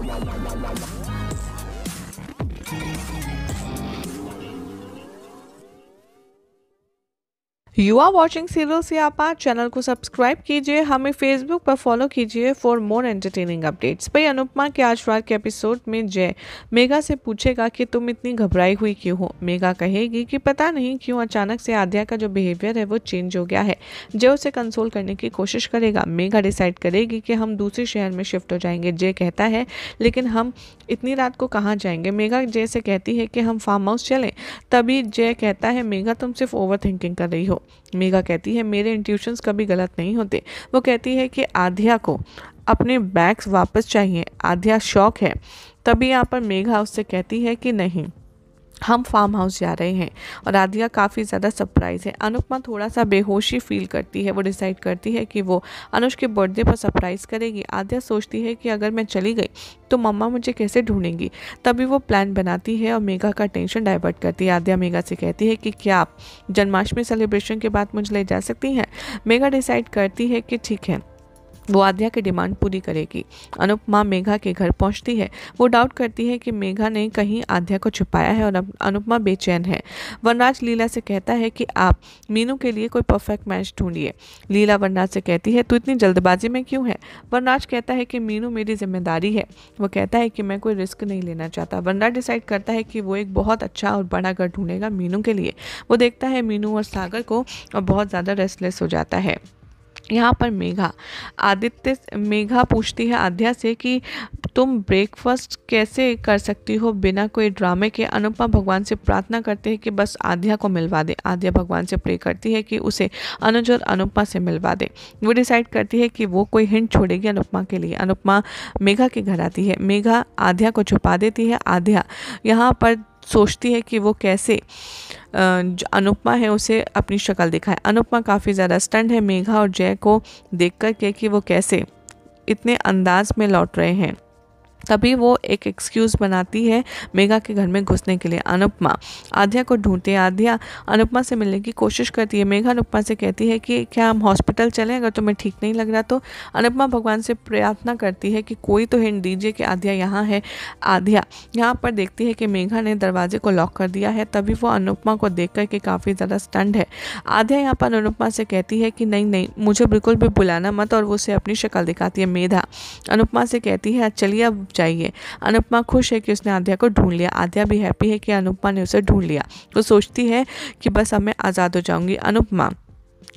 わあ you are watching serial से आप channel को सब्सक्राइब कीजिए हमें फेसबुक पर फॉलो कीजिए फॉर मोर एंटरटेनिंग अपडेट्स भाई अनुपमा के आज रात के एपिसोड में जय मेघा से पूछेगा कि तुम इतनी घबराई हुई क्यों हो मेघा कहेगी कि पता नहीं क्यों अचानक से आध्या का जो बिहेवियर है वो चेंज हो गया है जय उसे कंसोल करने की कोशिश करेगा मेघा डिसाइड करेगी कि हम दूसरे शहर में शिफ्ट हो जाएंगे जय कहता है लेकिन हम इतनी रात को कहाँ जाएंगे मेघा जय से कहती है कि हम फार्म हाउस चलें तभी जय कहता है मेघा तुम सिर्फ ओवर थिंकिंग कर रही हो मेघा कहती है मेरे इंट्यूशंस कभी गलत नहीं होते वो कहती है कि आध्या को अपने बैग्स वापस चाहिए आध्या शौक है तभी यहाँ पर मेघा उससे कहती है कि नहीं हम फार्म हाउस जा रहे हैं और राधिका काफ़ी ज़्यादा सरप्राइज़ है अनुपमा थोड़ा सा बेहोशी फील करती है वो डिसाइड करती है कि वो अनुज के बर्थडे पर सरप्राइज़ करेगी आद्या सोचती है कि अगर मैं चली गई तो मम्मा मुझे कैसे ढूंढेंगी तभी वो प्लान बनाती है और मेघा का टेंशन डाइवर्ट करती है आद्या मेघा से कहती है कि क्या आप जन्माष्टमी सेलिब्रेशन के बाद मुझे ले जा सकती हैं मेघा डिसाइड करती है कि ठीक है वो आद्या की डिमांड पूरी करेगी अनुपमा मेघा के घर पहुंचती है वो डाउट करती है कि मेघा ने कहीं आद्या को छुपाया है और अनुपमा बेचैन है वनराज लीला से कहता है कि आप मीनू के लिए कोई परफेक्ट मैच ढूंढिए लीला वनराज से कहती है तो इतनी जल्दबाजी में क्यों है वनराज कहता है कि मीनू मेरी जिम्मेदारी है वो कहता है कि मैं कोई रिस्क नहीं लेना चाहता वनराज डिसाइड करता है कि वो एक बहुत अच्छा और बड़ा घर ढूंढेगा मीनू के लिए वो देखता है मीनू और सागर को और बहुत ज़्यादा रेस्टलेस हो जाता है यहाँ पर मेघा आदित्य मेघा पूछती है आध्या से कि तुम ब्रेकफास्ट कैसे कर सकती हो बिना कोई ड्रामे के अनुपमा भगवान से प्रार्थना करते हैं कि बस आध्या को मिलवा दे आध्या भगवान से प्रे करती है कि उसे अनुज और अनुपमा से मिलवा दे वो डिसाइड करती है कि वो कोई हिंट छोड़ेगी अनुपमा के लिए अनुपमा मेघा के घर आती है मेघा आध्या को छुपा देती है आध्या यहाँ पर सोचती है कि वो कैसे जो अनुपमा है उसे अपनी शक्ल दिखाए अनुपमा काफ़ी ज़्यादा स्टंड है मेघा और जय को देख कर के कि वो कैसे इतने अंदाज में लौट रहे हैं तभी वो एक एक्सक्यूज़ बनाती है मेघा के घर में घुसने के लिए अनुपमा आध्या को ढूंढते आध्या अनुपमा से मिलने की कोशिश करती है मेघा अनुपमा से कहती है कि क्या हम हॉस्पिटल चलें अगर तुम्हें ठीक नहीं लग रहा तो अनुपमा भगवान से प्रार्थना करती है कि कोई तो हिंट दीजिए कि आध्या यहाँ है आध्या यहाँ पर देखती है कि मेघा ने दरवाजे को लॉक कर दिया है तभी वो अनुपमा को देख कर के काफ़ी ज़्यादा स्टंड है आध्या यहाँ पर अनुपमा से कहती है कि नहीं नहीं मुझे बिल्कुल भी बुलाना मत और वो उसे अपनी शक्ल दिखाती है मेधा अनुपमा से कहती है चलिए अब चाहिए अनुपमा खुश है कि उसने आध्या को ढूंढ लिया आध्या भी हैप्पी है कि अनुपमा ने उसे ढूंढ लिया वो सोचती है कि बस अब मैं आज़ाद हो जाऊंगी अनुपमा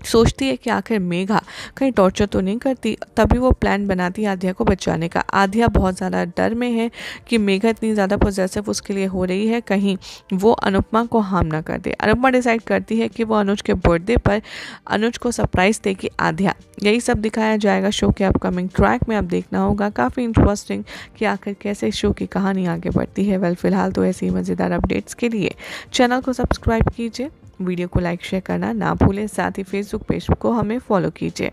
सोचती है कि आखिर मेघा कहीं टॉर्चर तो नहीं करती तभी वो प्लान बनाती है आध्या को बचाने का आध्या बहुत ज़्यादा डर में है कि मेघा इतनी ज़्यादा पॉजिटिव उसके लिए हो रही है कहीं वो अनुपमा को हार्म ना कर दे अनुपमा डिसाइड करती है कि वो अनुज के बर्थडे पर अनुज को सरप्राइज़ देगी आध्या यही सब दिखाया जाएगा शो के अपकमिंग ट्रैक में आप देखना होगा काफ़ी इंटरेस्टिंग कि आखिर कैसे शो की कहानी आगे बढ़ती है वेल फिलहाल तो ऐसी मज़ेदार अपडेट्स के लिए चैनल को सब्सक्राइब कीजिए वीडियो को लाइक शेयर करना ना भूलें साथ ही फेसबुक पेज को हमें फॉलो कीजिए